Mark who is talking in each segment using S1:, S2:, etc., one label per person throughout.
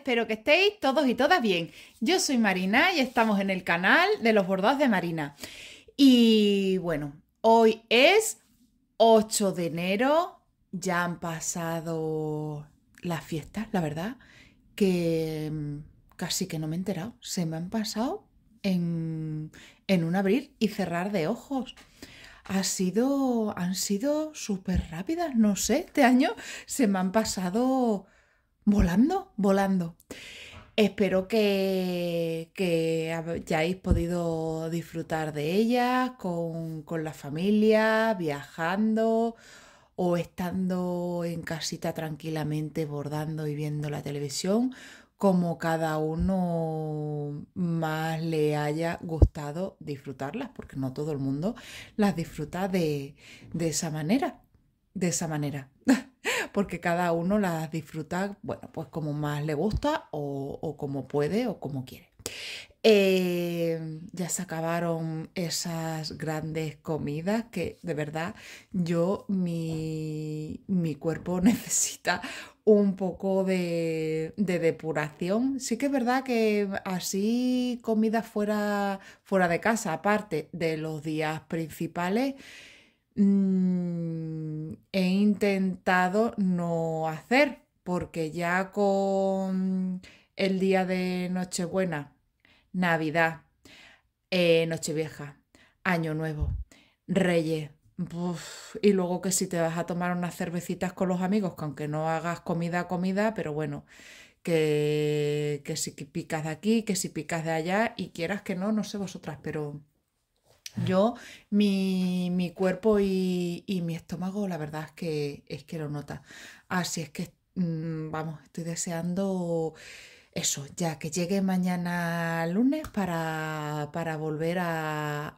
S1: espero que estéis todos y todas bien. Yo soy Marina y estamos en el canal de los bordados de Marina. Y bueno, hoy es 8 de enero, ya han pasado las fiestas, la verdad, que mm, casi que no me he enterado, se me han pasado en, un abrir y cerrar de ojos. Ha sido, han sido súper rápidas, no sé, este año se me han pasado volando, volando. Espero que, hayáis podido disfrutar de ellas con, la familia, viajando o estando en casita tranquilamente bordando y viendo la televisión, como cada uno más le haya gustado disfrutarlas, porque no todo el mundo las disfruta de, de esa manera, de esa manera. porque cada uno las disfruta, bueno, pues como más le gusta o, como puede o como quiere. Eh, ya se acabaron esas grandes comidas que de verdad yo, mi, cuerpo necesita un poco de, depuración. Sí que es verdad que así comida fuera, fuera de casa, aparte de los días principales, Mm, he intentado no hacer, porque ya con el día de Nochebuena, Navidad, eh, Nochevieja, Año Nuevo, Reyes, y luego que si te vas a tomar unas cervecitas con los amigos, que aunque no hagas comida, comida, pero bueno, que, que si picas de aquí, que si picas de allá, y quieras que no, no sé vosotras, pero yo, mi, cuerpo y, mi estómago, la verdad es que, es que lo nota. Así es que, mm, vamos, estoy deseando eso, ya que llegue mañana lunes para, volver a,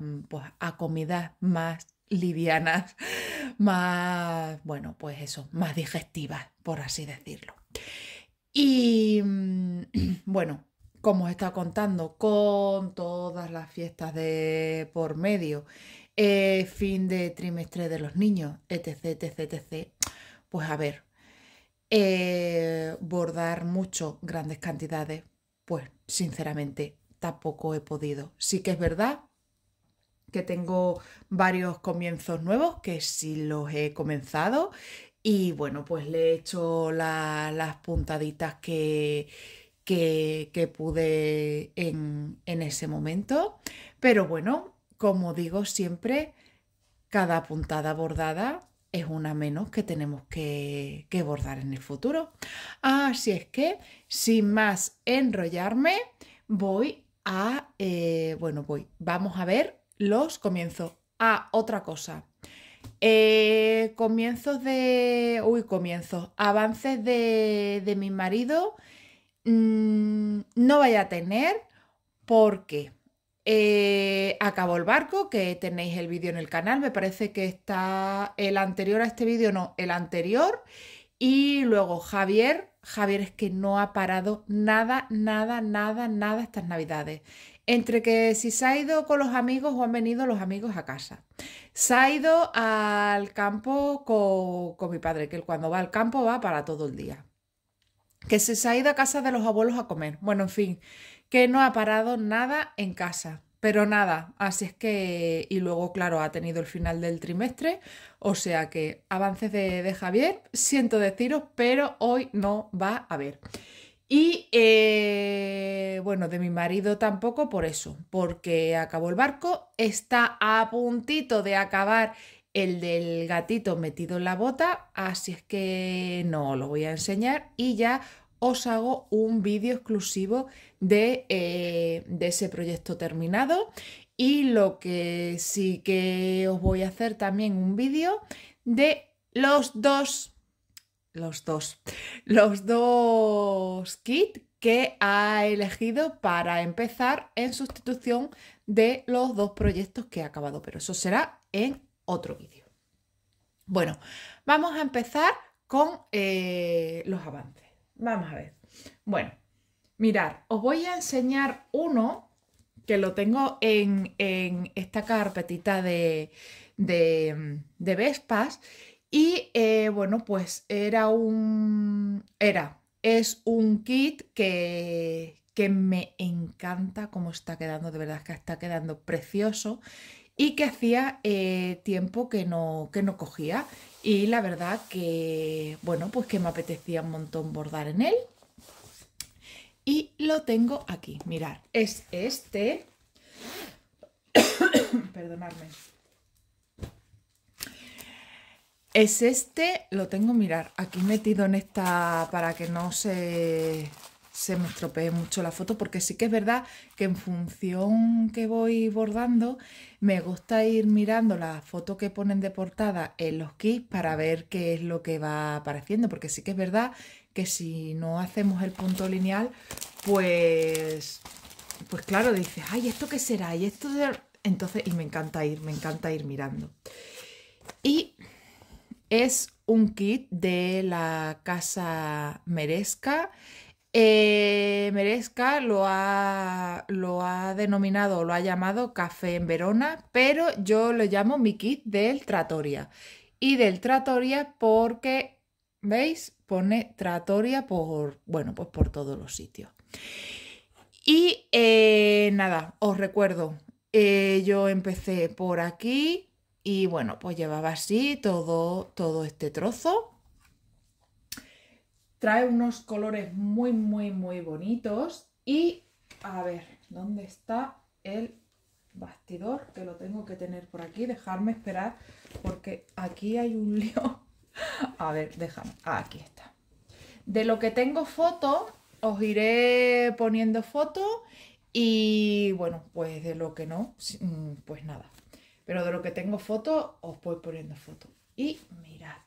S1: mm, pues, a comidas más livianas, más, bueno, pues eso, más digestivas, por así decirlo. Y mm, bueno, como os estado contando, con todas las fiestas de por medio, eh, fin de trimestre de los niños, etc, etc, etc. Pues a ver, eh, bordar mucho, grandes cantidades, pues sinceramente tampoco he podido. Sí que es verdad que tengo varios comienzos nuevos que sí los he comenzado y bueno, pues le he hecho las puntaditas que, que, pude en, ese momento. Pero bueno, como digo siempre, cada puntada bordada es una menos que tenemos que, bordar en el futuro. Así es que, sin más enrollarme, voy a, eh, bueno, voy, vamos a ver los comienzos. Ah, otra cosa. Eh, comienzos de, uy, comienzos, avances de, de mi marido Mm, no vaya a tener porque eh, acabó el barco, que tenéis el vídeo en el canal, me parece que está el anterior a este vídeo, no, el anterior. Y luego Javier, Javier es que no ha parado nada, nada, nada, nada estas navidades. Entre que si se ha ido con los amigos o han venido los amigos a casa. Se ha ido al campo con, con mi padre, que él cuando va al campo va para todo el día que se ha ido a casa de los abuelos a comer. Bueno, en fin, que no ha parado nada en casa. Pero nada, así es que... Y luego, claro, ha tenido el final del trimestre, o sea que avances de, Javier, siento deciros, pero hoy no va a haber. Y eh, bueno, de mi marido tampoco por eso, porque acabó el barco, está a puntito de acabar el del gatito metido en la bota, así es que no lo voy a enseñar y ya os hago un vídeo exclusivo eh, de, ese proyecto terminado y lo que sí que os voy a hacer también un vídeo de los dos los dos los dos kits que ha elegido para empezar en sustitución de los dos proyectos que ha acabado pero eso será en otro vídeo. Bueno, vamos a empezar con eh, los avances. Vamos a ver. Bueno, mirar, os voy a enseñar uno que lo tengo en, esta carpetita de, de, de Vespas. Y eh, bueno, pues era un. Era, es un kit que, que me encanta cómo está quedando, de verdad que está quedando precioso y que hacía eh, tiempo que no, que no cogía. Y la verdad que, bueno, pues que me apetecía un montón bordar en él. Y lo tengo aquí, mirar, es este. Perdonadme. Es este, lo tengo, mirar, aquí metido en esta para que no se se me estropee mucho la foto, porque sí que es verdad que en función que voy bordando, me gusta ir mirando la foto que ponen de portada en los kits para ver qué es lo que va apareciendo, porque sí que es verdad que si no hacemos el punto lineal, pues, pues claro, dices, ay, ¿esto qué será? Y esto Entonces, y me encanta ir, me encanta ir mirando. Y es un kit de la casa Merezca. Eh, merezca lo ha, lo ha denominado, lo ha llamado café en Verona, pero yo lo llamo mi kit del Tratoria Y del Tratoria porque, ¿veis? Pone Tratoria por, bueno, pues por todos los sitios. Y eh, nada, os recuerdo, eh, yo empecé por aquí y bueno, pues llevaba así todo, todo este trozo. Trae unos colores muy, muy, muy bonitos. Y a ver, ¿dónde está el bastidor? Que lo tengo que tener por aquí. Dejarme esperar porque aquí hay un lío. A ver, déjame. Ah, aquí está. De lo que tengo foto, os iré poniendo foto y bueno, pues de lo que no, mm, pues nada. Pero de lo que tengo foto, os voy poniendo foto. Y mirad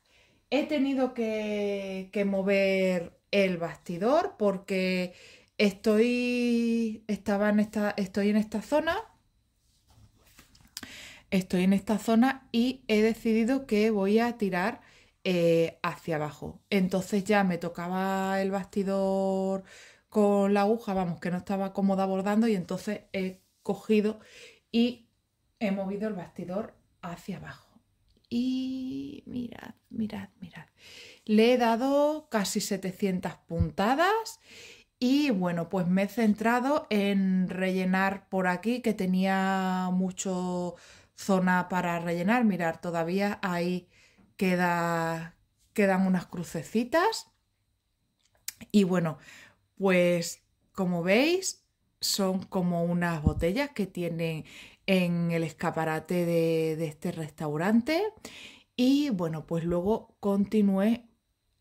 S1: he tenido que, mover el bastidor porque estoy, estaba en esta, estoy en esta zona. Estoy en esta zona y he decidido que voy a tirar eh, hacia abajo. Entonces ya me tocaba el bastidor con la aguja, vamos, que no estaba cómoda bordando y entonces he cogido y he movido el bastidor hacia abajo y mirad, mirad, mirad. Le he dado casi 700 puntadas y bueno, pues me he centrado en rellenar por aquí que tenía mucho zona para rellenar. Mirar, todavía ahí quedan unas crucecitas. Y bueno, pues como veis, son como unas botellas que tienen en el escaparate de, este restaurante. Y bueno, pues luego continué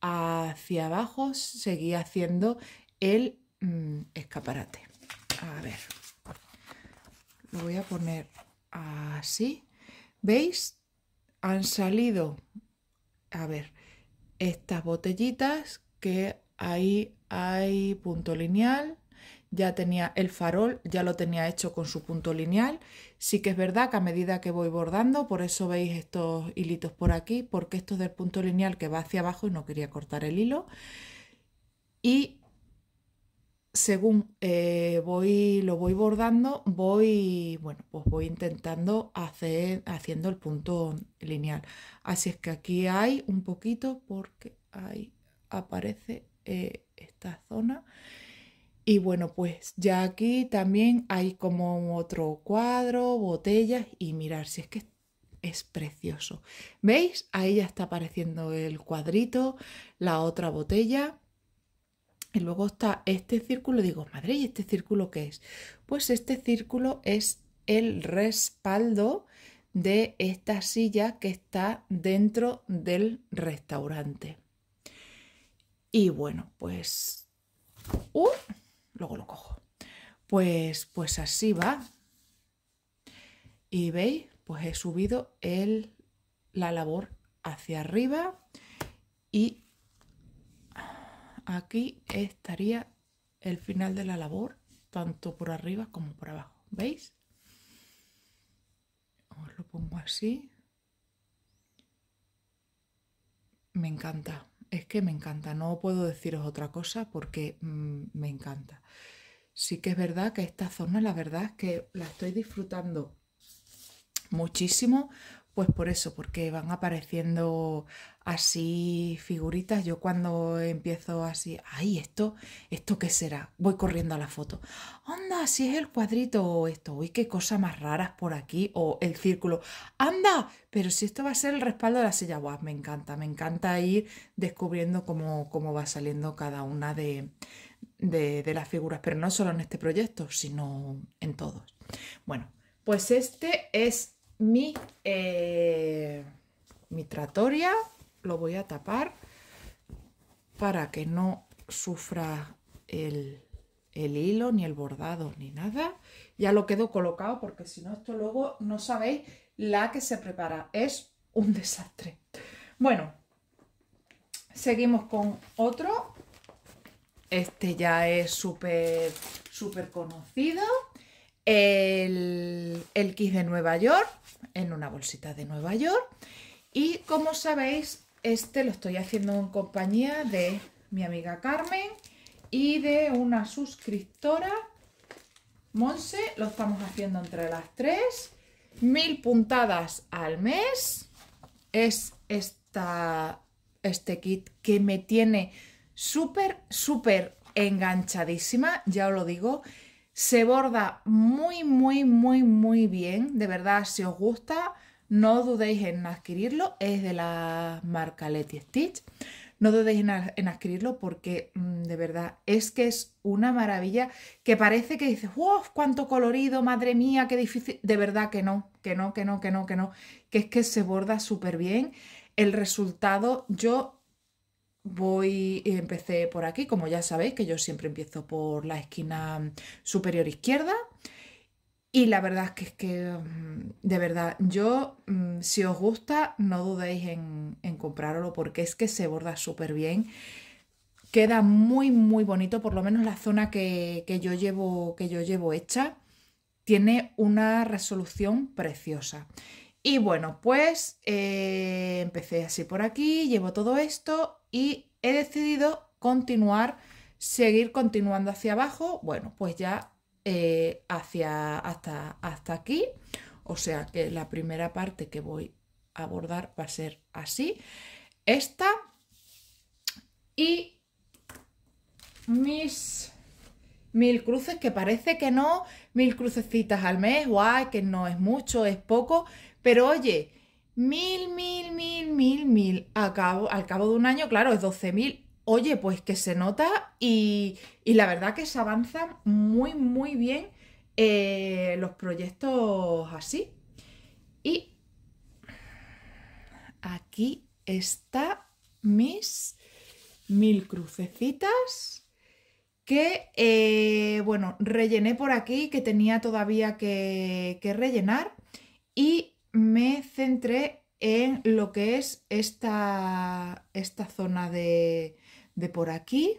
S1: hacia abajo, seguí haciendo el mm, escaparate. A ver, lo voy a poner así. ¿Veis? Han salido, a ver, estas botellitas que ahí hay punto lineal. Ya tenía el farol, ya lo tenía hecho con su punto lineal Sí que es verdad que a medida que voy bordando, por eso veis estos hilitos por aquí, porque esto es del punto lineal que va hacia abajo y no quería cortar el hilo. Y según eh, voy, lo voy bordando, voy, bueno, pues voy intentando hacer, haciendo el punto lineal. Así es que aquí hay un poquito porque ahí aparece eh, esta zona y bueno, pues ya aquí también hay como otro cuadro, botellas y mirar si es que es precioso. ¿Veis? Ahí ya está apareciendo el cuadrito, la otra botella. Y luego está este círculo, digo, madre, ¿y este círculo qué es? Pues este círculo es el respaldo de esta silla que está dentro del restaurante. Y bueno, pues... ¡Uh! luego lo cojo. Pues, pues así va. Y veis, pues he subido el, la labor hacia arriba y aquí estaría el final de la labor, tanto por arriba como por abajo. ¿Veis? Os lo pongo así. Me encanta es que me encanta, no puedo deciros otra cosa porque mm, me encanta. Sí que es verdad que esta zona, la verdad es que la estoy disfrutando muchísimo pues por eso, porque van apareciendo así figuritas. Yo cuando empiezo así, ay, esto, esto qué será, voy corriendo a la foto. Anda, si es el cuadrito o esto, uy, qué cosas más raras por aquí, o el círculo, anda, pero si esto va a ser el respaldo de la silla, guau, me encanta, me encanta ir descubriendo cómo, va saliendo cada una de las figuras, pero no solo en este proyecto, sino en todos. Bueno, pues este es eh, mi, tratoria, lo voy a tapar para que no sufra el, el hilo, ni el bordado, ni nada. Ya lo quedo colocado porque si no esto luego no sabéis la que se prepara. Es un desastre. Bueno, seguimos con otro. Este ya es súper, súper conocido el, kit de Nueva York en una bolsita de Nueva York. Y como sabéis, este lo estoy haciendo en compañía de mi amiga Carmen y de una suscriptora, Monse. Lo estamos haciendo entre las tres. Mil puntadas al mes. Es esta, este kit que me tiene súper, súper enganchadísima, ya os lo digo. Se borda muy, muy, muy, muy bien. De verdad, si os gusta, no dudéis en adquirirlo. Es de la marca Letty Stitch. No dudéis en, adquirirlo porque mm, de verdad es que es una maravilla que parece que dices, ¡wow! ¡Cuánto colorido! ¡Madre mía! ¡Qué difícil! De verdad que no, que no, que no, que no, que no. Que es que se borda súper bien. El resultado, yo voy, y empecé por aquí, como ya sabéis que yo siempre empiezo por la esquina mm, superior izquierda. Y la verdad es que mm, de verdad, yo, mm, si os gusta, no dudéis en, en comprarlo porque es que se borda súper bien. Queda muy, muy bonito, por lo menos la zona que, yo llevo, que yo llevo hecha. Tiene una resolución preciosa. Y bueno, pues eh, empecé así por aquí, llevo todo esto y he decidido continuar, seguir continuando hacia abajo, bueno, pues ya eh, hacia, hasta, hasta aquí. O sea que la primera parte que voy a abordar va a ser así. Esta y mis mil cruces, que parece que no, mil crucecitas al mes, guay, que no es mucho, es poco, pero oye, mil, mil, mil, mil, mil, a cabo, al cabo de un año, claro, es 12.000. Oye, pues que se nota y, la verdad que se avanzan muy, muy bien eh, los proyectos así. Y aquí está mis mil crucecitas que, eh, bueno, rellené por aquí que tenía todavía que, que rellenar y me centré en lo que es esta, esta zona de, de por aquí.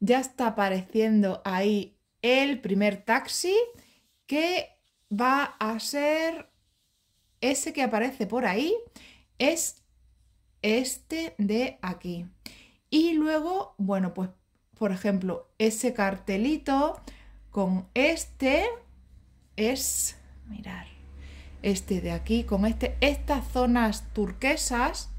S1: Ya está apareciendo ahí el primer taxi que va a ser ese que aparece por ahí. Es este de aquí. Y luego, bueno, pues por ejemplo, ese cartelito con este es, mirar, este de aquí con este. Estas zonas turquesas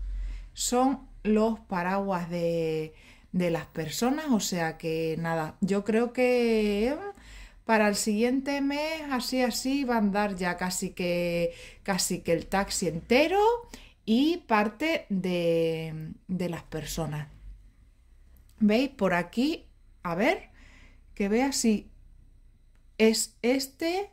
S1: son los paraguas de, de las personas, o sea que nada, yo creo que eh, para el siguiente mes así así va a andar ya casi que casi que el taxi entero y parte de, de las personas. ¿Veis? Por aquí, a ver, que vea así es este,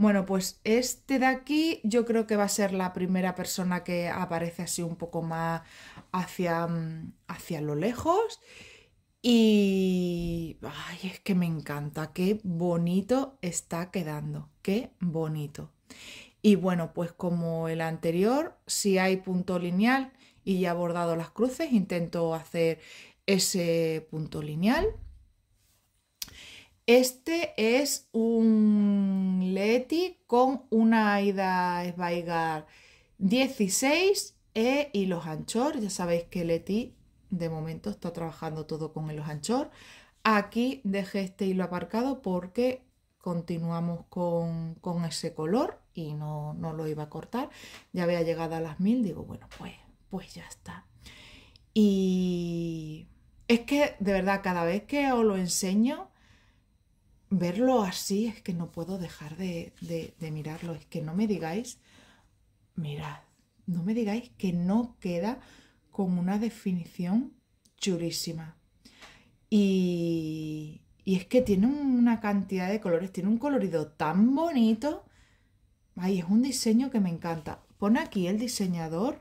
S1: bueno, pues este de aquí yo creo que va a ser la primera persona que aparece así un poco más hacia, mm, hacia lo lejos. Y es que me encanta, qué bonito está quedando, qué bonito. Y bueno, pues como el anterior, si hay punto lineal y ya he bordado las cruces, intento hacer ese punto lineal. Este es un Eti con una Aida vaigar 16 e los anchor. Ya sabéis que Leti de momento está trabajando todo con los anchor. Aquí dejé este hilo aparcado porque continuamos con, con ese color y no, no, lo iba a cortar. Ya había llegado a las mil, digo, bueno, pues, pues ya está. Y es que de verdad cada vez que os lo enseño verlo así es que no puedo dejar de, mirarlo. Es que no me digáis, mirad, no me digáis que no queda con una definición chulísima. Y, es que tiene una cantidad de colores, tiene un colorido tan bonito. Ay, es un diseño que me encanta. Pone aquí el diseñador.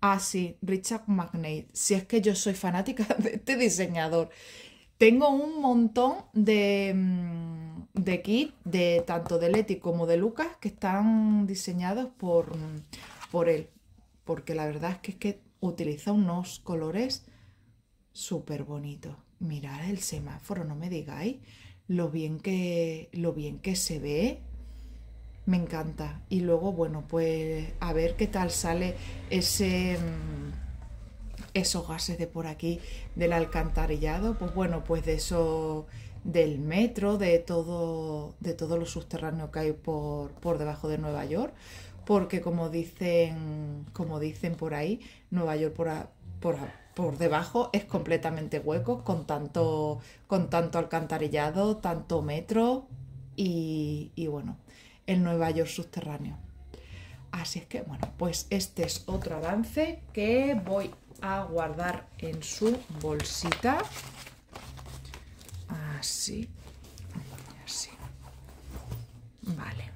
S1: así ah, Richard McNeil. Si es que yo soy fanática de este diseñador. Tengo un montón de, mm, de kits, de, tanto de Leti como de Lucas, que están diseñados por, mm, por él. Porque la verdad es que, utiliza unos colores súper bonitos. Mirad el semáforo, no me digáis lo bien que, lo bien que se ve. Me encanta. Y luego, bueno, pues a ver qué tal sale ese mm, esos gases de por aquí, del alcantarillado, pues bueno, pues de eso del metro, de todo, de todo lo subterráneo que hay por, debajo de Nueva York, porque como dicen, como dicen por ahí, Nueva York por, por, debajo es completamente hueco, con tanto, con tanto alcantarillado, tanto metro y, y bueno, el Nueva York subterráneo. Así es que, bueno, pues este es otro avance que voy a guardar en su bolsita. Así. Así. Vale.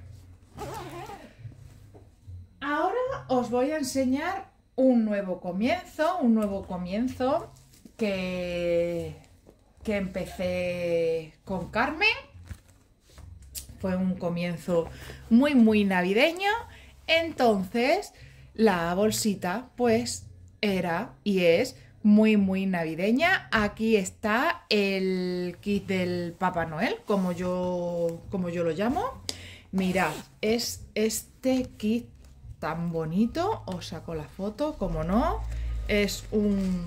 S1: Ahora os voy a enseñar un nuevo comienzo, un nuevo comienzo que, que empecé con Carmen. Fue un comienzo muy, muy navideño. Entonces, la bolsita, pues era y es muy, muy navideña. Aquí está el kit del Papá Noel, como yo, como yo lo llamo. Mirad, es este kit tan bonito. Os saco la foto, como no. Es un,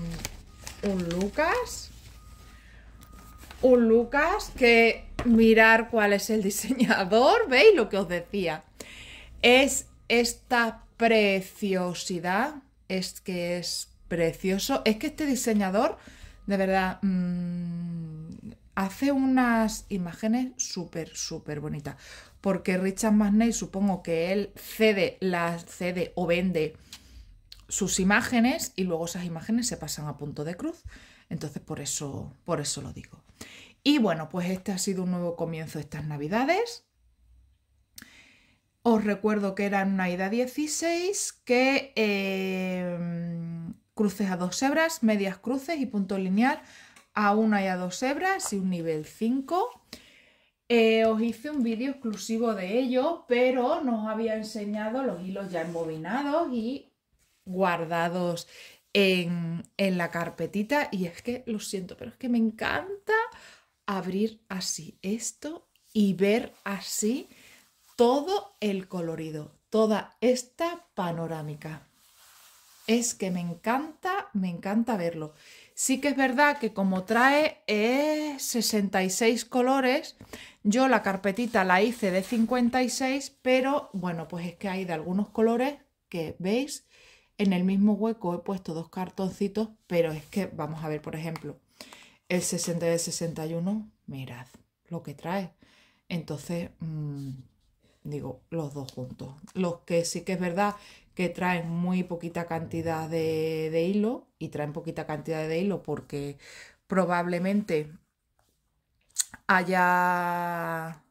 S1: un Lucas. Un Lucas que mirar cuál es el diseñador. ¿Veis lo que os decía? Es esta preciosidad es que es precioso. Es que este diseñador, de verdad, mm, hace unas imágenes súper, súper bonitas. Porque Richard Magney, supongo que él cede, las cede o vende sus imágenes y luego esas imágenes se pasan a punto de cruz. Entonces, por eso, por eso lo digo. Y bueno, pues este ha sido un nuevo comienzo estas navidades. Os recuerdo que en una ida 16, que em, cruces a dos hebras, medias cruces y punto lineal a una y a dos hebras y un nivel 5. Eh, os hice un vídeo exclusivo de ello, pero no había enseñado los hilos ya embobinados y guardados en, en, la carpetita. Y es que, lo siento, pero es que me encanta abrir así esto y ver así todo el colorido, toda esta panorámica. Es que me encanta, me encanta verlo. Sí que es verdad que como trae 66 eh, colores, yo la carpetita la hice de 56, pero bueno, pues es que hay de algunos colores que veis, en el mismo hueco he puesto dos cartoncitos, pero es que vamos a ver, por ejemplo, el 60 de 61, mirad lo que trae. Entonces, mm, digo, los dos juntos. Los que sí que es verdad que traen muy poquita cantidad de, hilo y traen poquita cantidad de hilo porque probablemente haya...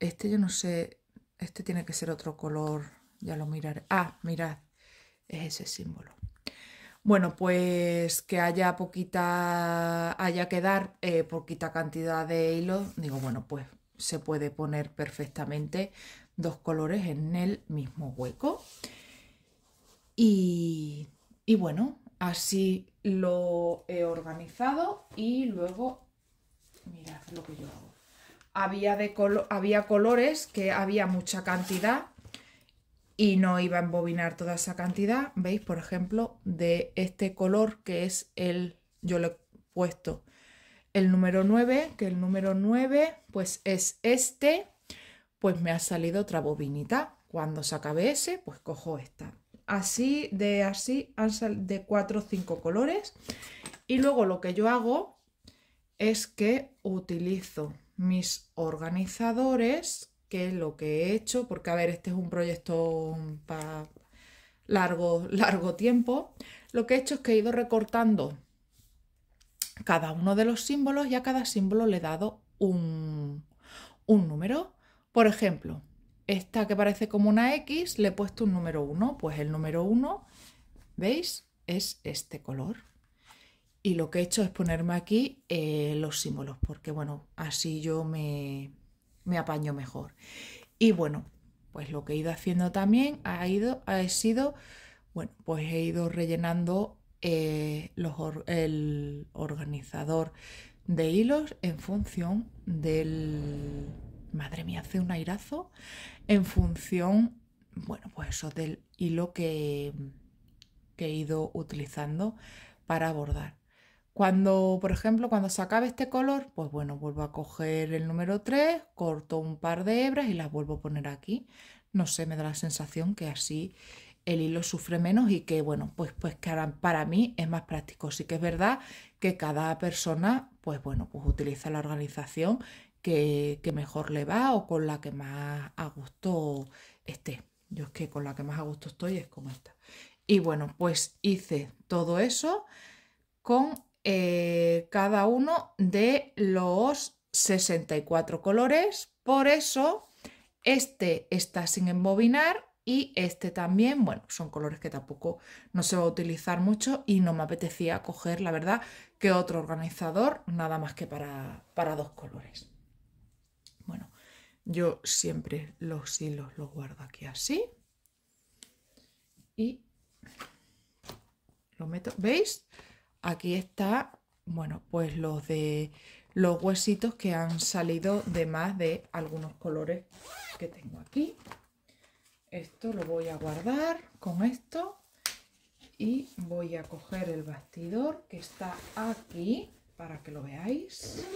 S1: Este yo no sé, este tiene que ser otro color, ya lo miraré. Ah, mirad, es ese símbolo. Bueno, pues que haya poquita, haya que dar eh, poquita cantidad de hilo, digo, bueno, pues se puede poner perfectamente dos colores en el mismo hueco. Y, bueno, así lo he organizado y luego, mirad lo que yo hago. Había, había colores que había mucha cantidad y no iba a embobinar toda esa cantidad. ¿Veis? Por ejemplo, de este color que es el, yo lo he puesto el número 9, que el número 9 pues es este, pues me ha salido otra bobinita. Cuando se acabe ese, pues cojo esta. Así de así de 4 o 5 colores. Y luego lo que yo hago es que utilizo mis organizadores, que es lo que he hecho, porque a ver, este es un proyecto para largo, largo tiempo. Lo que he hecho es que he ido recortando cada uno de los símbolos y a cada símbolo le he dado un, número. Por ejemplo, esta que parece como una X, le he puesto un número 1. Pues el número 1, ¿veis? Es este color. Y lo que he hecho es ponerme aquí eh, los símbolos, porque bueno, así yo me, apaño mejor. Y bueno, pues lo que he ido haciendo también ha, ido, ha sido, bueno, pues he ido rellenando eh, el organizador de hilos en función del... Madre mía, hace un airazo. En función, bueno, pues eso del hilo que, que he ido utilizando para bordar Cuando, por ejemplo, cuando se acabe este color, pues bueno, vuelvo a coger el número 3, corto un par de hebras y las vuelvo a poner aquí. No sé, me da la sensación que así el hilo sufre menos y que, bueno, pues, pues que para mí es más práctico. Sí que es verdad que cada persona, pues bueno, pues utiliza la organización que, mejor le va o con la que más a gusto esté. Yo es que con la que más a gusto estoy es como esta. Y bueno, pues hice todo eso con eh, cada uno de los 64 colores. Por eso, este está sin embobinar y este también, bueno, son colores que tampoco no se va a utilizar mucho y no me apetecía coger, la verdad, que otro organizador, nada más que para, dos colores. Bueno, yo siempre los hilos los guardo aquí así. Y lo meto, ¿veis? Aquí está, bueno, pues los de los huesitos que han salido de más de algunos colores que tengo aquí. Esto lo voy a guardar con esto y voy a coger el bastidor que está aquí para que lo veáis.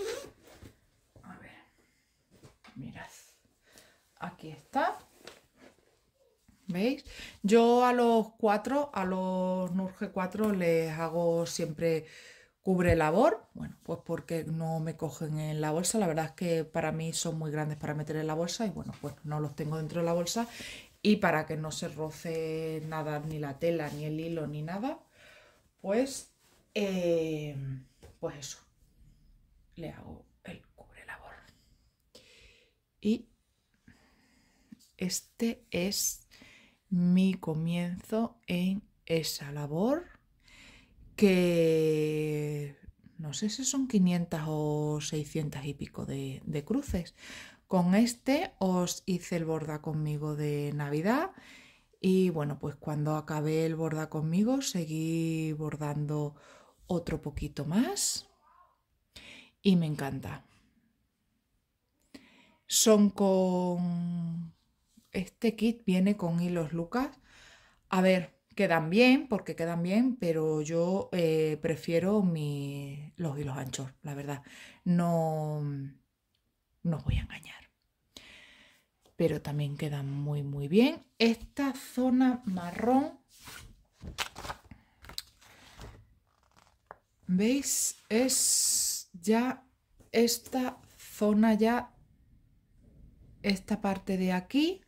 S1: A ver, mirad, aquí está. ¿Veis? Yo a los 4, a los Nurge 4 les hago siempre cubre labor, bueno, pues porque no me cogen en la bolsa, la verdad es que para mí son muy grandes para meter en la bolsa y bueno, pues no los tengo dentro de la bolsa y para que no se roce nada, ni la tela, ni el hilo, ni nada, pues, eh, pues eso, le hago el cubre labor. Y este es mi comienzo en esa labor que no sé si son 500 o 600 y pico de, de cruces, con este os hice el borda conmigo de Navidad y bueno, pues cuando acabé el borda conmigo seguí bordando otro poquito más y me encanta. Son con... Este kit viene con hilos Lucas. A ver, quedan bien, porque quedan bien, pero yo eh, prefiero mi, los hilos anchos, la verdad. No, no os voy a engañar. Pero también queda muy, muy bien. Esta zona marrón, ¿veis? Es ya esta zona ya, esta parte de aquí,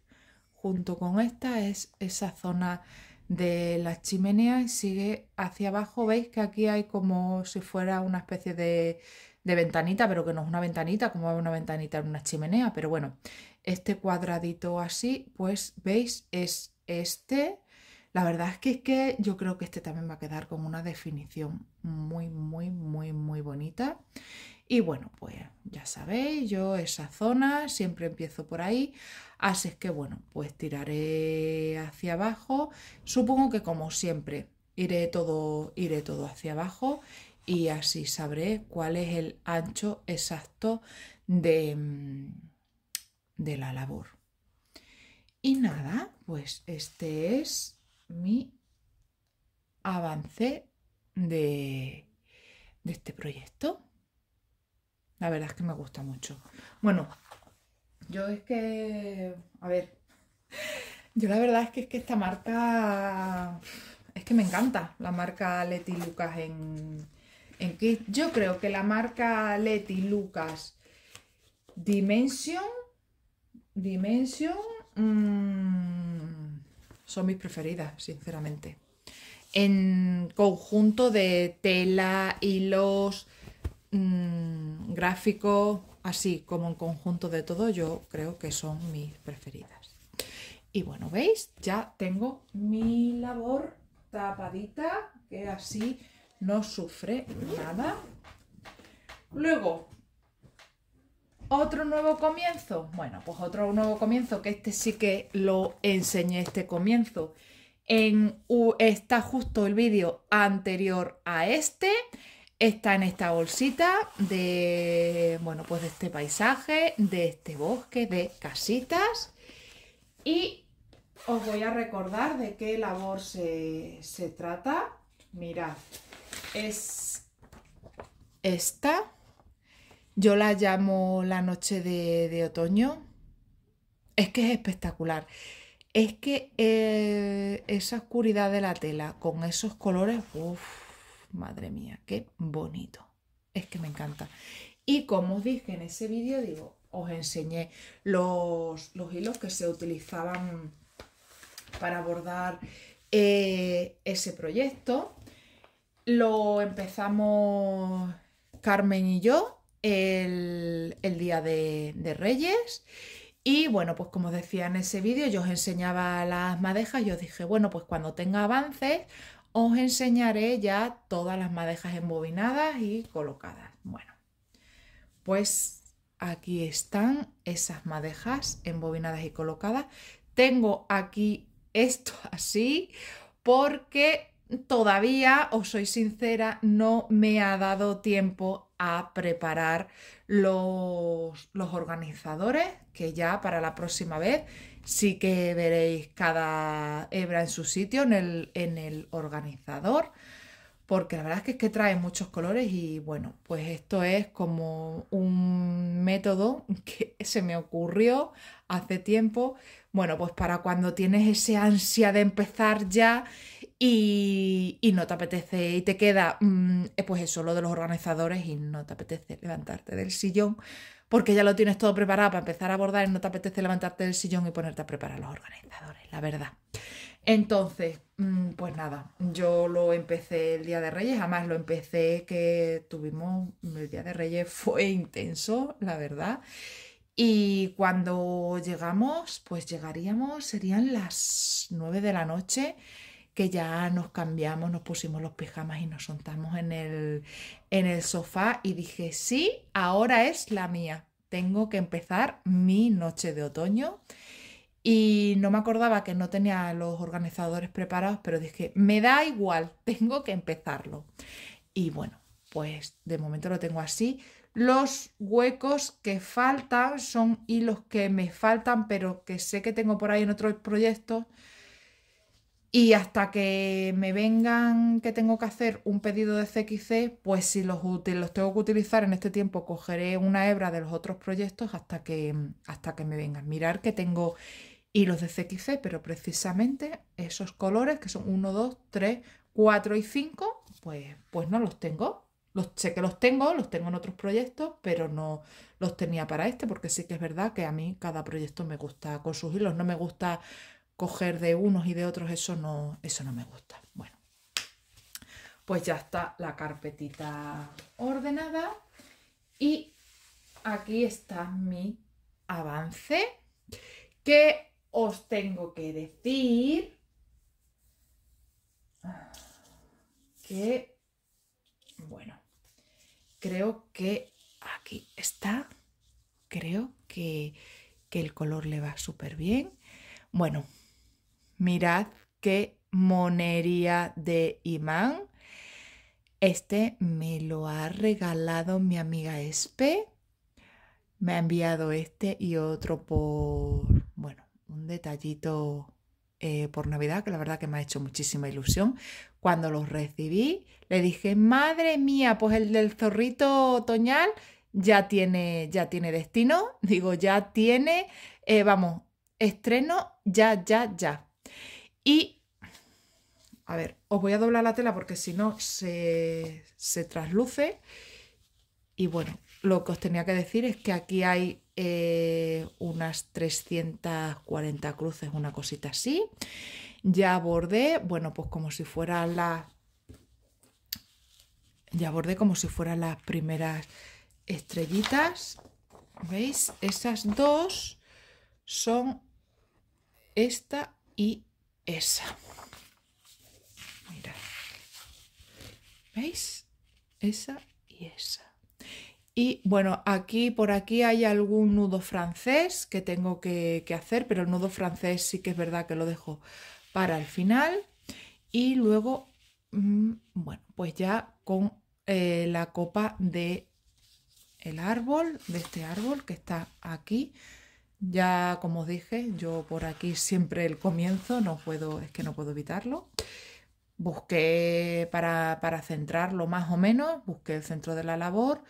S1: junto con esta, es esa zona de las chimenea y sigue hacia abajo. Veis que aquí hay como si fuera una especie de de ventanita, pero que no es una ventanita, como una ventanita en una chimenea, pero bueno, este cuadradito así, pues veis, es este. La verdad es que, es que yo creo que este también va a quedar con una definición muy, muy, muy, muy bonita. Y bueno, pues ya sabéis, yo esa zona siempre empiezo por ahí, así es que bueno, pues tiraré hacia abajo. Supongo que como siempre iré todo, iré todo hacia abajo y así sabré cuál es el ancho exacto de, mm, de la labor. Y nada, pues este es mi avance de, este proyecto. La verdad es que me gusta mucho. Bueno, yo es que, a ver, yo la verdad es que, es que esta marca, es que me encanta la marca Leti Lucas en, en que yo creo que la marca Leti Lucas Dimension, Dimension mm, son mis preferidas, sinceramente. En conjunto de tela, hilos, gráfico, mm, gráfico así como en conjunto de todo, yo creo que son mis preferidas. Y bueno, ¿veis? Ya tengo mi labor tapadita, que así no sufre nada. Luego, otro nuevo comienzo. Bueno, pues otro nuevo comienzo, que este sí que lo enseñé, este comienzo. En, está justo el vídeo anterior a este. Está en esta bolsita de, bueno, pues de este paisaje, de este bosque, de casitas. Y os voy a recordar de qué labor se, se trata. Mirad, es esta. Yo la llamo La noche de, otoño. Es que es espectacular. Es que eh, esa oscuridad de la tela con esos colores, uff, madre mía, qué bonito. Es que me encanta. Y como os dije en ese vídeo, digo, os enseñé los, hilos que se utilizaban para bordar eh, ese proyecto lo empezamos Carmen y yo el, el día de, Reyes. Y bueno, pues como decía en ese vídeo, yo os enseñaba las madejas y os dije, bueno, pues cuando tenga avances os enseñaré ya todas las madejas embobinadas y colocadas. Bueno, pues aquí están esas madejas embobinadas y colocadas. Tengo aquí esto así porque todavía, os soy sincera, no me ha dado tiempo a preparar los, organizadores, que ya para la próxima vez sí que veréis cada hebra en su sitio en el, en el organizador, porque la verdad es que, es que trae muchos colores y bueno, pues esto es como un método que se me ocurrió hace tiempo bueno, pues para cuando tienes ese ansia de empezar ya y, no te apetece y te queda, mm, eh, pues eso, lo de los organizadores y no te apetece levantarte del sillón porque ya lo tienes todo preparado para empezar a abordar y no te apetece levantarte del sillón y ponerte a preparar los organizadores, la verdad. Entonces, mm, pues nada, yo lo empecé el Día de Reyes, jamás lo empecé que tuvimos, el Día de Reyes fue intenso, la verdad. Y cuando llegamos, pues llegaríamos, serían las 9 de la noche, que ya nos cambiamos, nos pusimos los pijamas y nos sentamos en el, en el sofá y dije, sí, ahora es la mía, tengo que empezar mi noche de otoño. Y no me acordaba que no tenía los organizadores preparados, pero dije, me da igual, tengo que empezarlo. Y bueno, pues de momento lo tengo así. Los huecos que faltan son hilos que me faltan, pero que sé que tengo por ahí en otros proyectos. Y hasta que me vengan que tengo que hacer un pedido de CXC, pues si los, los tengo que utilizar en este tiempo, cogeré una hebra de los otros proyectos hasta que, hasta que me vengan. Mirar que tengo hilos de CXC, pero precisamente esos colores que son 1, 2, 3, 4 y 5, pues, pues no los tengo sé que los tengo, los tengo en otros proyectos, pero no los tenía para este, porque sí que es verdad que a mí cada proyecto me gusta con sus hilos, no me gusta coger de unos y de otros, eso no, eso no me gusta. Bueno, pues ya está la carpetita ordenada y aquí está mi avance que os tengo que decir que bueno creo que aquí está, creo que, que el color le va súper bien. Bueno, mirad qué monería de imán. Este me lo ha regalado mi amiga Espe. Me ha enviado este y otro por, bueno, un detallito eh, por Navidad, que la verdad que me ha hecho muchísima ilusión. Cuando los recibí, le dije, madre mía, pues el del zorrito otoñal ya tiene, ya tiene destino, digo, ya tiene, eh, vamos, estreno ya, ya, ya. Y, a ver, os voy a doblar la tela porque si no se, trasluce. Y bueno, lo que os tenía que decir es que aquí hay eh, unas 340 cruces, una cosita así. Ya abordé, bueno, pues como si fuera la... Ya abordé como si fueran las primeras estrellitas. ¿Veis? Esas dos son esta y esa. Mirad. ¿Veis? Esa y esa. Y bueno, aquí por aquí hay algún nudo francés que tengo que, que, hacer, pero el nudo francés sí que es verdad que lo dejo para el final y luego, mm, bueno, pues ya con eh, la copa de el árbol, de este árbol que está aquí. Ya como dije, yo por aquí siempre el comienzo, no puedo, es que no puedo evitarlo. Busqué para, centrarlo más o menos, busqué el centro de la labor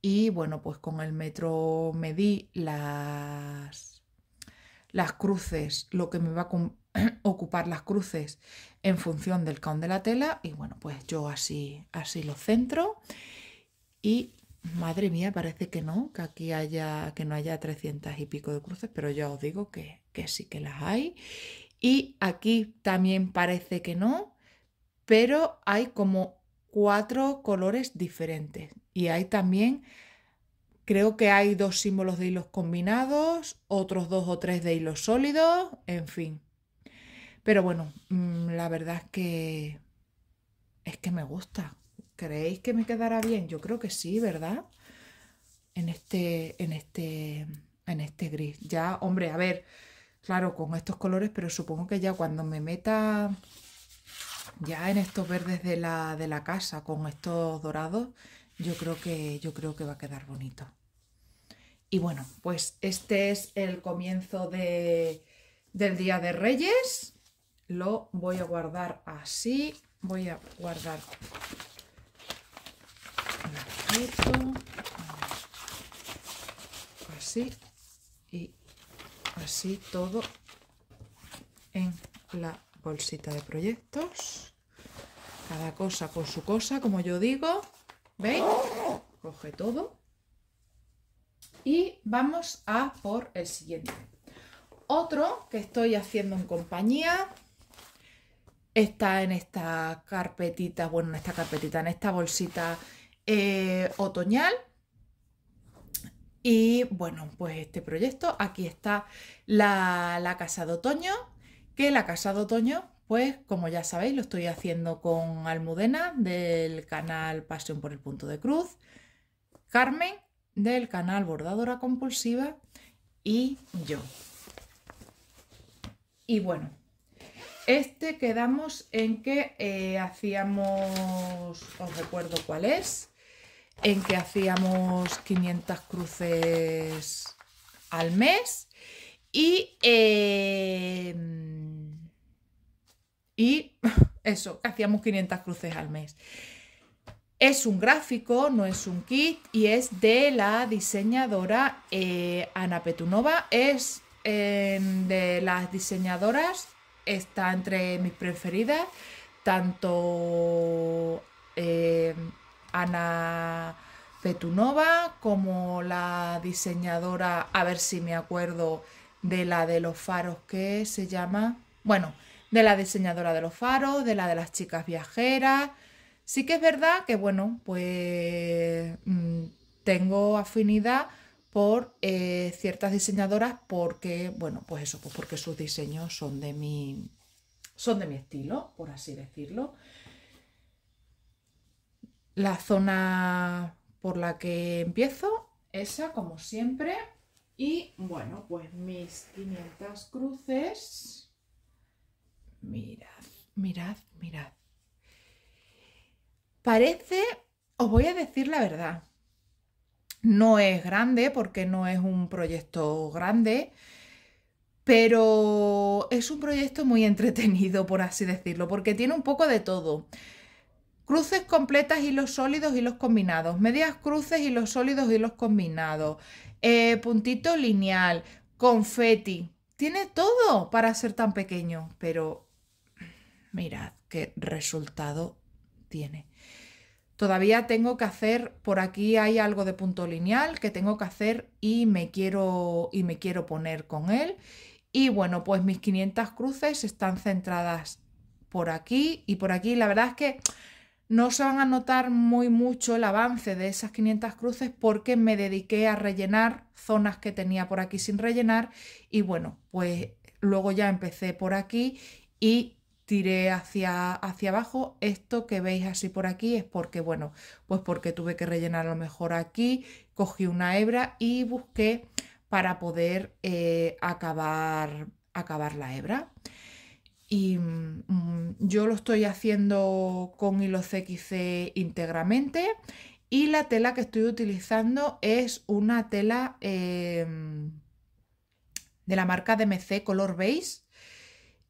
S1: y bueno, pues con el metro medí las, las cruces, lo que me va a ocupar las cruces en función del con de la tela y bueno, pues yo así, así lo centro y madre mía, parece que no, que aquí haya, que no haya 300 y pico de cruces, pero ya os digo que, que sí que las hay y aquí también parece que no, pero hay como cuatro colores diferentes y hay también Creo que hay dos símbolos de hilos combinados, otros dos o tres de hilos sólidos, en fin. Pero bueno, mm, la verdad es que es que me gusta. ¿Creéis que me quedará bien? Yo creo que sí, ¿verdad? En este, en este, en este gris. Ya, hombre, a ver, claro, con estos colores, pero supongo que ya cuando me meta ya en estos verdes de la, casa con estos dorados, yo creo que yo creo que va a quedar bonito. Y bueno, pues este es el comienzo del Día de Reyes lo voy a guardar así. Voy a guardar así y así todo en la bolsita de proyectos. Cada cosa con su cosa, como yo digo. ¿Veis? Coge todo. Y vamos a por el siguiente. Otro que estoy haciendo en compañía está en esta carpetita, bueno, en esta carpetita, en esta bolsita eh, otoñal. Y bueno, pues este proyecto, aquí está la, la, casa de otoño, que la casa de otoño, pues como ya sabéis, lo estoy haciendo con Almudena del canal Pasión por el Punto de Cruz, Carmen del canal Bordadora Compulsiva y yo. Y bueno, este quedamos en que eh, hacíamos, os recuerdo cuál es, en que hacíamos 500 cruces al mes y, em, y eso, hacíamos 500 cruces al mes. Es un gráfico, no es un kit y es de la diseñadora eh, Ana Petunova. Es em, de las diseñadoras está entre mis preferidas, tanto eh, Ana Petunova como la diseñadora, a ver si me acuerdo, de la de los faros que se llama, bueno, de la diseñadora de los faros, de la de las chicas viajeras. Sí que es verdad que, bueno, pues mm, tengo afinidad por eh, ciertas diseñadoras porque, bueno, pues eso, pues porque sus diseños son de mi, son de mi estilo, por así decirlo. La zona por la que empiezo, esa como siempre. Y bueno, pues mis 500 cruces. Mirad, mirad, mirad. Parece, os voy a decir la verdad, no es grande porque no es un proyecto grande, pero es un proyecto muy entretenido, por así decirlo, porque tiene un poco de todo. Cruces completas, y los sólidos, y los combinados. Medias cruces, y los sólidos, y los combinados. Eh, puntito lineal, confeti. Tiene todo para ser tan pequeño, pero mirad qué resultado tiene. Todavía tengo que hacer, por aquí hay algo de punto lineal que tengo que hacer y me quiero, y me quiero poner con él. Y bueno, pues mis 500 cruces están centradas por aquí y por aquí. La verdad es que no se van a notar muy mucho el avance de esas 500 cruces porque me dediqué a rellenar zonas que tenía por aquí sin rellenar y bueno, pues luego ya empecé por aquí y tiré hacia, hacia abajo. Esto que veis así por aquí es porque, bueno, pues porque tuve que rellenar a lo mejor aquí, cogí una hebra y busqué para poder eh, acabar, acabar la hebra. Y mm, yo lo estoy haciendo con hilo CXC íntegramente y la tela que estoy utilizando es una tela em, de la marca DMC color beige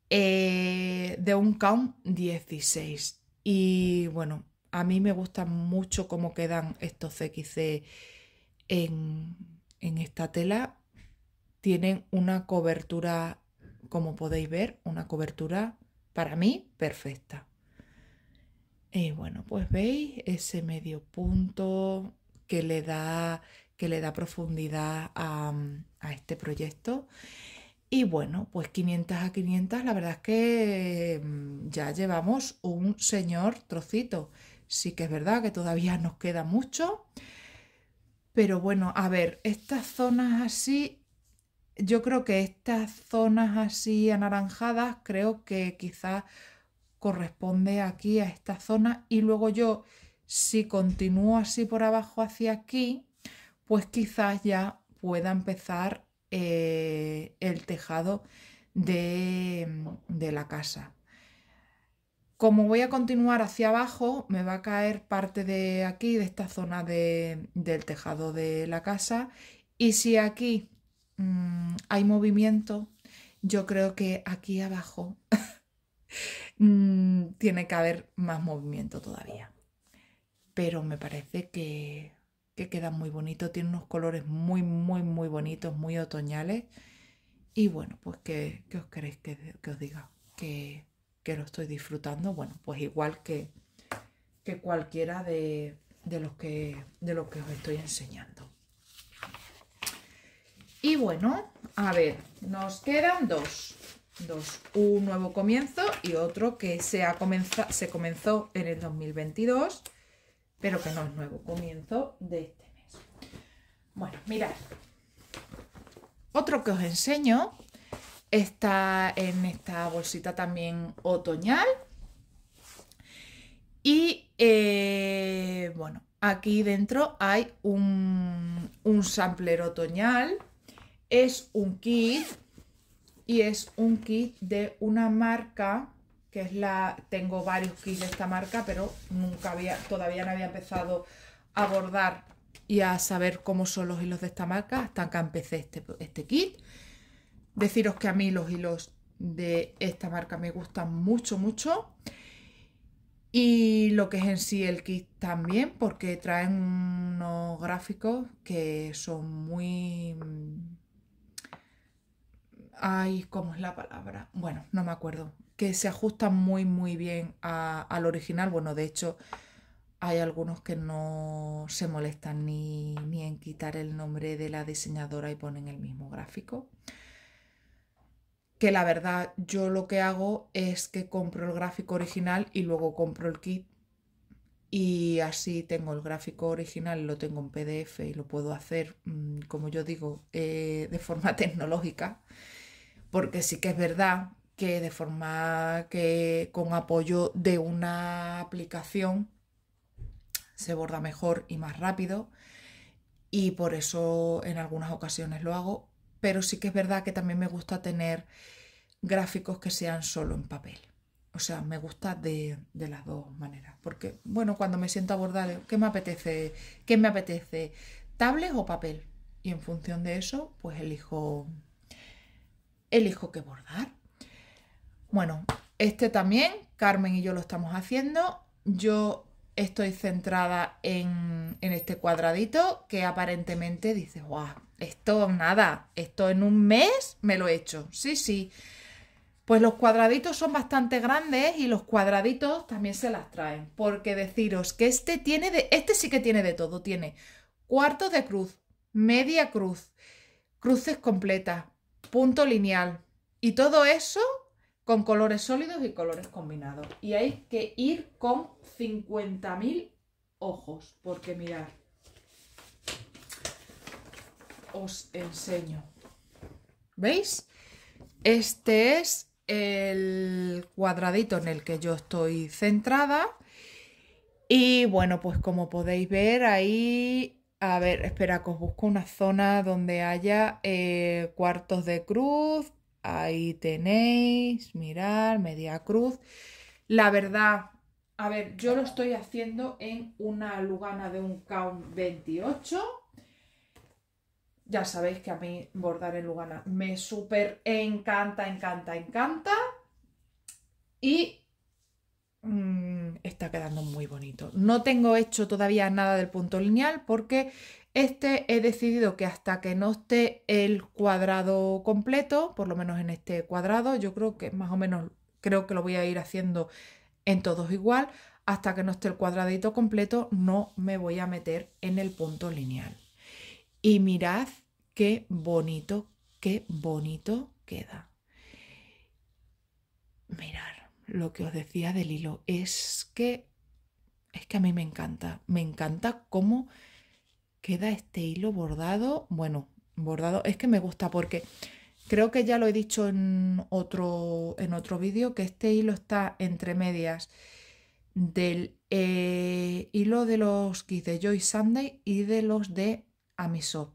S1: eh, de un count 16. Y bueno, a mí me gusta mucho cómo quedan estos CXC en, en esta tela. Tienen una cobertura, como podéis ver, una cobertura para mí perfecta. Y bueno, pues veis ese medio punto que le da, que le da profundidad a, a este proyecto. Y bueno, pues 500 a 500, la verdad es que mm, ya llevamos un señor trocito. Sí que es verdad que todavía nos queda mucho. Pero bueno, a ver, estas zonas así, yo creo que estas zonas así anaranjadas, creo que quizás corresponde aquí a esta zona. Y luego yo, si continúo así por abajo hacia aquí, pues quizás ya pueda empezar eh, el tejado de, la casa. Como voy a continuar hacia abajo, me va a caer parte de aquí, de esta zona del tejado de la casa. Y si aquí mm, hay movimiento, yo creo que aquí abajo mm, tiene que haber más movimiento todavía. Pero me parece que que queda muy bonito, tiene unos colores muy, muy, muy bonitos, muy otoñales. Y bueno, pues, que os queréis que, os diga? Que, lo estoy disfrutando, bueno, pues igual que, que cualquiera de, de, los que, de los que os estoy enseñando. Y bueno, a ver, nos quedan dos. Dos, un nuevo comienzo y otro que se, ha se comenzó en el 2022 pero que no es nuevo, comienzo de este mes. Bueno, mirad. Otro que os enseño está en esta bolsita también otoñal. Y eh, bueno, aquí dentro hay un, un sampler otoñal. Es un kit y es un kit de una marca que es la, tengo varios kits de esta marca, pero nunca había, todavía no había empezado a bordar y a saber cómo son los hilos de esta marca hasta que empecé este, este kit. Deciros que a mí los hilos de esta marca me gustan mucho, mucho. Y lo que es en sí el kit también, porque traen unos gráficos que son muy... Mm, ay, ¿cómo es la palabra? Bueno, no me acuerdo que se ajustan muy, muy bien al original. Bueno, de hecho, hay algunos que no se molestan ni, en quitar el nombre de la diseñadora y ponen el mismo gráfico. Que la verdad, yo lo que hago es que compro el gráfico original y luego compro el kit. Y así tengo el gráfico original, lo tengo en PDF y lo puedo hacer, mm, como yo digo, eh, de forma tecnológica. Porque sí que es verdad que de forma que con apoyo de una aplicación se borda mejor y más rápido y por eso en algunas ocasiones lo hago, pero sí que es verdad que también me gusta tener gráficos que sean solo en papel. O sea, me gusta de, las dos maneras. Porque, bueno, cuando me siento a bordar, ¿qué me apetece? ¿Qué me apetece? ¿Tablet o papel? Y en función de eso, pues elijo, elijo qué bordar. Bueno, este también, Carmen y yo lo estamos haciendo. Yo estoy centrada en, este cuadradito que aparentemente dice, guau, esto nada, esto en un mes me lo he hecho. Sí, sí. Pues los cuadraditos son bastante grandes y los cuadraditos también se las traen. Porque deciros que este tiene de. Este sí que tiene de todo. Tiene cuartos de cruz, media cruz, cruces completas, punto lineal. Y todo eso con colores sólidos y colores combinados. Y hay que ir con 50.000 ojos, porque mirad, os enseño. ¿Veis? Este es el cuadradito en el que yo estoy centrada. Y bueno, pues como podéis ver ahí, a ver, espera que os busco una zona donde haya eh, cuartos de cruz, Ahí tenéis, mirar, media cruz. La verdad, a ver, yo lo estoy haciendo en una lugana de un count 28. Ya sabéis que a mí bordar en lugana me súper encanta, encanta, encanta. Y mm, está quedando muy bonito. No tengo hecho todavía nada del punto lineal porque este he decidido que hasta que no esté el cuadrado completo, por lo menos en este cuadrado, yo creo que más o menos creo que lo voy a ir haciendo en todos igual, hasta que no esté el cuadradito completo no me voy a meter en el punto lineal. Y mirad qué bonito, qué bonito queda. Mirar lo que os decía del hilo, es que es que a mí me encanta, me encanta cómo queda este hilo bordado. Bueno, bordado es que me gusta porque creo que ya lo he dicho en otro, en otro vídeo que este hilo está entre medias del eh, hilo de los kits de Joy Sunday y de los de Amisop.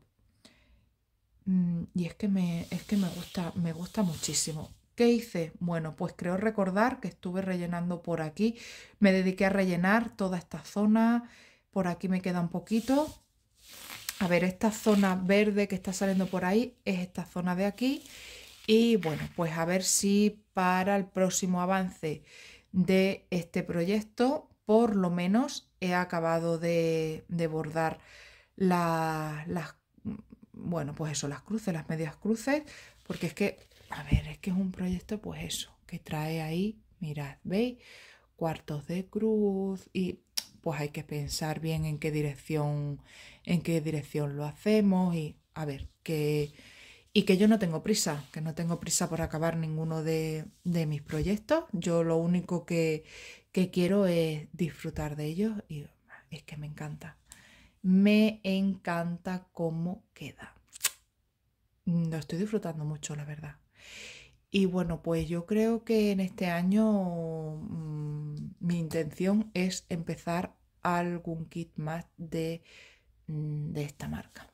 S1: Mm, y es que, me, es que me, gusta, me gusta muchísimo. ¿Qué hice? Bueno, pues creo recordar que estuve rellenando por aquí. Me dediqué a rellenar toda esta zona. Por aquí me queda un poquito a ver, esta zona verde que está saliendo por ahí es esta zona de aquí. Y bueno, pues a ver si para el próximo avance de este proyecto, por lo menos he acabado de, bordar las, bueno, pues eso, las cruces, las medias cruces, porque es que, a ver, es que es un proyecto, pues eso, que trae ahí, mirad, ¿veis? Cuartos de cruz y pues hay que pensar bien en qué dirección, en qué dirección lo hacemos y a ver, que, y que yo no tengo prisa, que no tengo prisa por acabar ninguno de, mis proyectos. Yo lo único que, que quiero es disfrutar de ellos y es que me encanta. Me encanta cómo queda. Lo estoy disfrutando mucho, la verdad. Y bueno, pues yo creo que en este año mm, mi intención es empezar algún kit más mm, de, esta marca.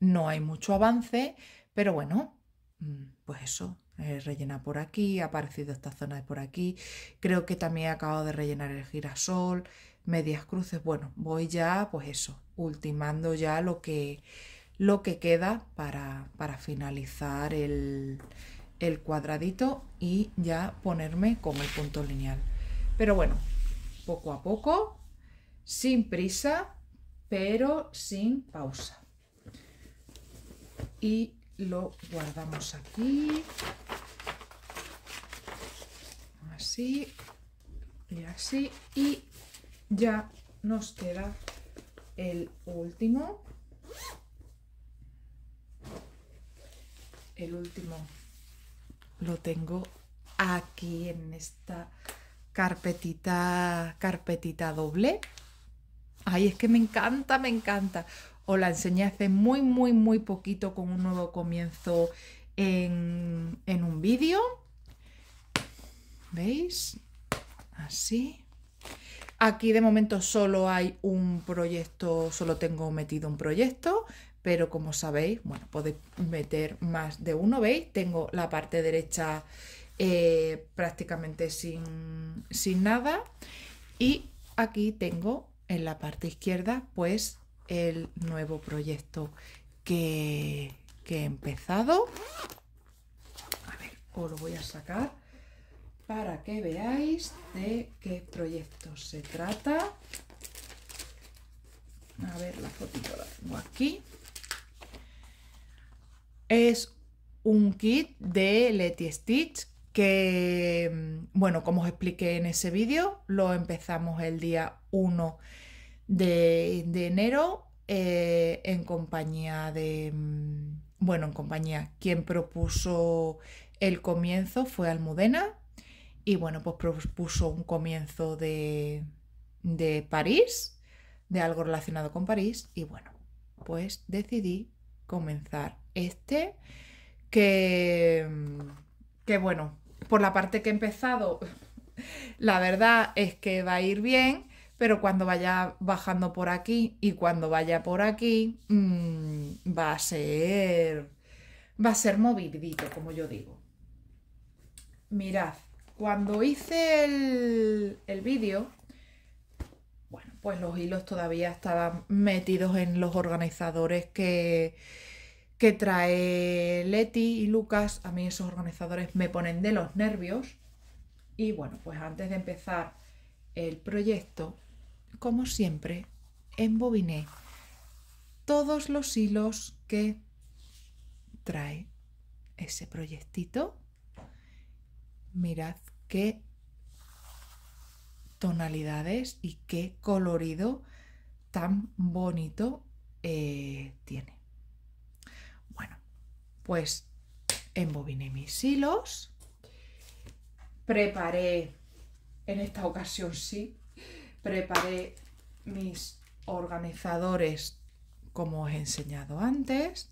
S1: No hay mucho avance, pero bueno, mm, pues eso, he rellenado por aquí, ha aparecido esta zona de por aquí. Creo que también he acabado de rellenar el girasol, medias cruces. Bueno, voy ya, pues eso, ultimando ya lo que, lo que queda para, finalizar el, el cuadradito y ya ponerme como el punto lineal. Pero bueno, poco a poco, sin prisa, pero sin pausa. Y lo guardamos aquí. Así y así. Y ya nos queda el último el último lo tengo aquí en esta carpetita, carpetita doble. Ay, es que me encanta, me encanta. Os la enseñé hace muy, muy, muy poquito con un nuevo comienzo en, en un vídeo. ¿Veis? Así. Aquí de momento solo hay un proyecto, solo tengo metido un proyecto pero como sabéis, bueno, podéis meter más de uno, ¿veis? Tengo la parte derecha eh, prácticamente sin, nada y aquí tengo en la parte izquierda pues el nuevo proyecto que, que he empezado. A ver, os lo voy a sacar para que veáis de qué proyecto se trata. A ver, la fotito la tengo aquí es un kit de Letty Stitch que, mm, bueno, como os expliqué en ese vídeo, lo empezamos el día 1 de, enero eh, en compañía de, mm, bueno, en compañía, quien propuso el comienzo fue Almudena y, bueno, pues propuso un comienzo de, de París, de algo relacionado con París y, bueno, pues decidí comenzar este, que, que bueno, por la parte que he empezado, la verdad es que va a ir bien, pero cuando vaya bajando por aquí y cuando vaya por aquí, mm, va a ser, va a ser movidito, como yo digo. Mirad, cuando hice el, el vídeo, bueno, pues los hilos todavía estaban metidos en los organizadores que que trae Leti y Lucas. A mí esos organizadores me ponen de los nervios. Y bueno, pues antes de empezar el proyecto, como siempre, embobiné todos los hilos que trae ese proyectito. Mirad qué tonalidades y qué colorido tan bonito eh, tiene. Pues embobiné mis hilos, preparé, en esta ocasión sí, preparé mis organizadores como os he enseñado antes.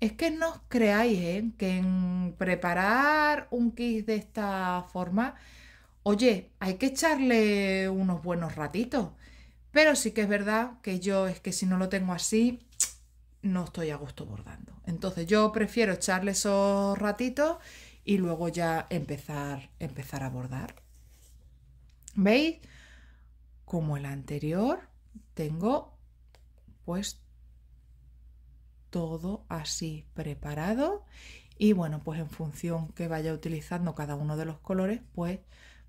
S1: Es que no os creáis ¿eh? que en preparar un kit de esta forma, oye, hay que echarle unos buenos ratitos. Pero sí que es verdad que yo es que si no lo tengo así, no estoy a gusto bordando. Entonces yo prefiero echarle esos ratitos y luego ya empezar, empezar a bordar. ¿Veis? Como el anterior, tengo pues todo así preparado y bueno, pues en función que vaya utilizando cada uno de los colores, pues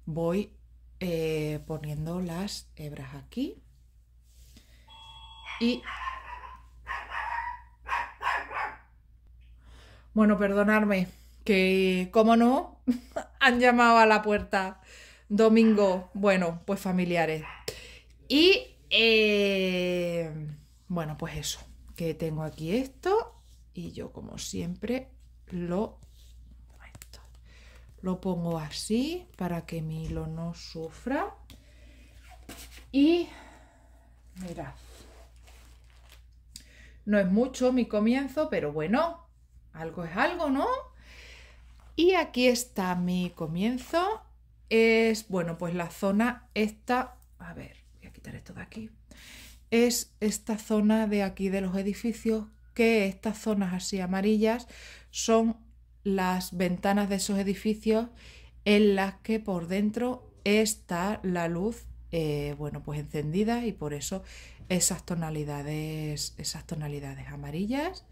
S1: voy eh, poniendo las hebras aquí y Bueno, perdonarme, que, como no, han llamado a la puerta domingo, bueno, pues familiares. Y, eh, bueno, pues eso, que tengo aquí esto y yo como siempre lo, lo pongo así para que mi hilo no sufra. Y mirad, no es mucho mi comienzo, pero bueno, algo es algo, ¿no? Y aquí está mi comienzo. Es, bueno, pues la zona esta, a ver, voy a quitar esto de aquí. Es esta zona de aquí de los edificios, que estas zonas así amarillas son las ventanas de esos edificios en las que por dentro está la luz, eh, bueno, pues encendida y por eso esas tonalidades, esas tonalidades amarillas.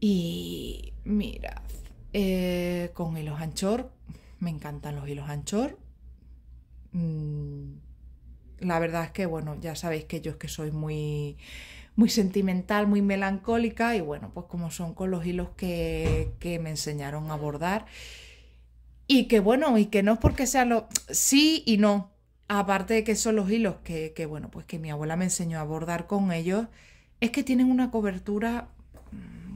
S1: Y mirad, eh, con hilos anchor, me encantan los hilos anchor. Mm, la verdad es que, bueno, ya sabéis que yo es que soy muy, muy sentimental, muy melancólica y bueno, pues como son con los hilos que, que me enseñaron a bordar. Y que bueno, y que no es porque sea lo... Sí y no. Aparte de que son los hilos que, que bueno, pues que mi abuela me enseñó a bordar con ellos, es que tienen una cobertura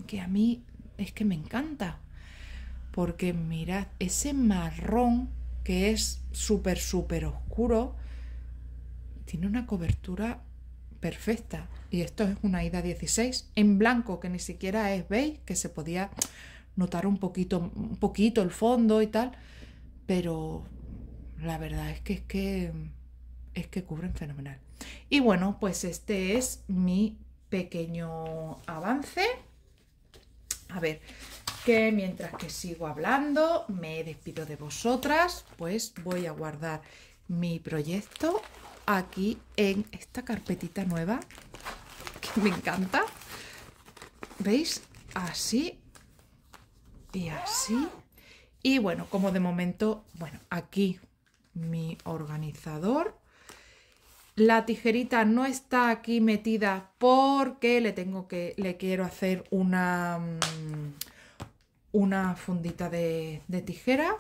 S1: que a mí es que me encanta. Porque mirad, ese marrón que es súper, súper oscuro, tiene una cobertura perfecta. Y esto es una ida 16 en blanco, que ni siquiera es beige, que se podía notar un poquito, un poquito el fondo y tal. Pero la verdad es que es que es que cubren fenomenal. Y bueno, pues este es mi pequeño avance. A ver, que mientras que sigo hablando, me despido de vosotras, pues voy a guardar mi proyecto aquí en esta carpetita nueva que me encanta. ¿Veis? Así y así. Y bueno, como de momento, bueno, aquí mi organizador la tijerita no está aquí metida porque le tengo que, le quiero hacer una, mm, una fundita de, tijera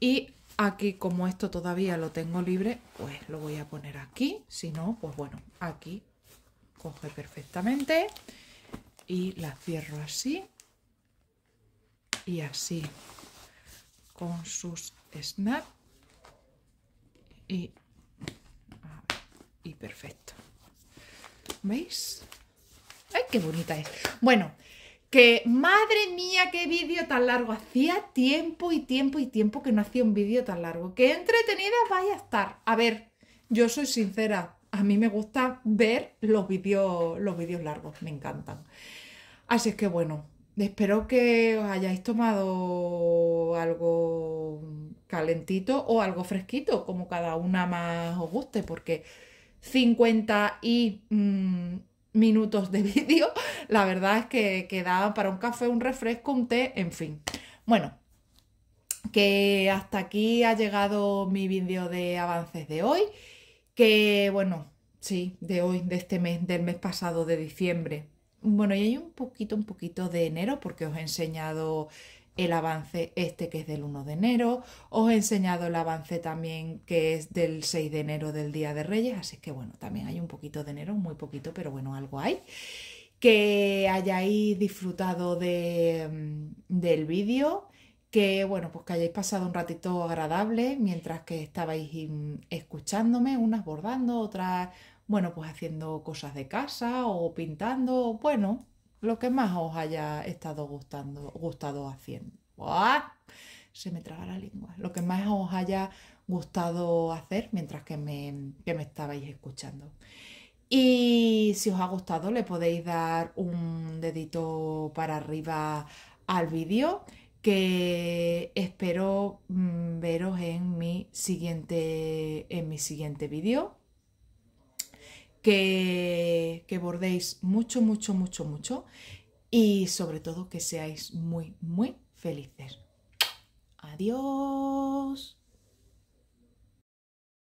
S1: y aquí como esto todavía lo tengo libre, pues lo voy a poner aquí, si no, pues bueno, aquí coge perfectamente y la cierro así y así con sus snap y perfecto. ¿Veis? ¡Ay, qué bonita es! Bueno, que madre mía, qué vídeo tan largo. Hacía tiempo y tiempo y tiempo que no hacía un vídeo tan largo. ¡Qué entretenida vaya a estar! A ver, yo soy sincera. A mí me gusta ver los vídeos los vídeos largos, me encantan. Así es que bueno, espero que os hayáis tomado algo calentito o algo fresquito, como cada una más os guste, porque 50 y mm, minutos de vídeo, la verdad es que quedaba para un café, un refresco, un té, en fin. Bueno, que hasta aquí ha llegado mi vídeo de avances de hoy, que bueno, sí, de hoy, de este mes, del mes pasado, de diciembre. Bueno, y hay un poquito, un poquito de enero porque os he enseñado el avance este que es del 1 de enero, os he enseñado el avance también que es del 6 de enero del Día de Reyes, así que bueno, también hay un poquito de enero, muy poquito, pero bueno, algo hay. Que hayáis disfrutado de, mm, del vídeo, que bueno, pues que hayáis pasado un ratito agradable mientras que estabais mm, escuchándome, unas bordando, otras, bueno, pues haciendo cosas de casa o pintando, bueno, lo que más os haya estado gustando, gustado haciendo. Se me traga la lengua. Lo que más os haya gustado hacer mientras que me, que me estabais escuchando. Y si os ha gustado, le podéis dar un dedito para arriba al vídeo que espero mm, veros en mi siguiente en mi siguiente vídeo que, bordéis mucho, mucho, mucho, mucho y sobre todo que seáis muy, muy felices. Adiós.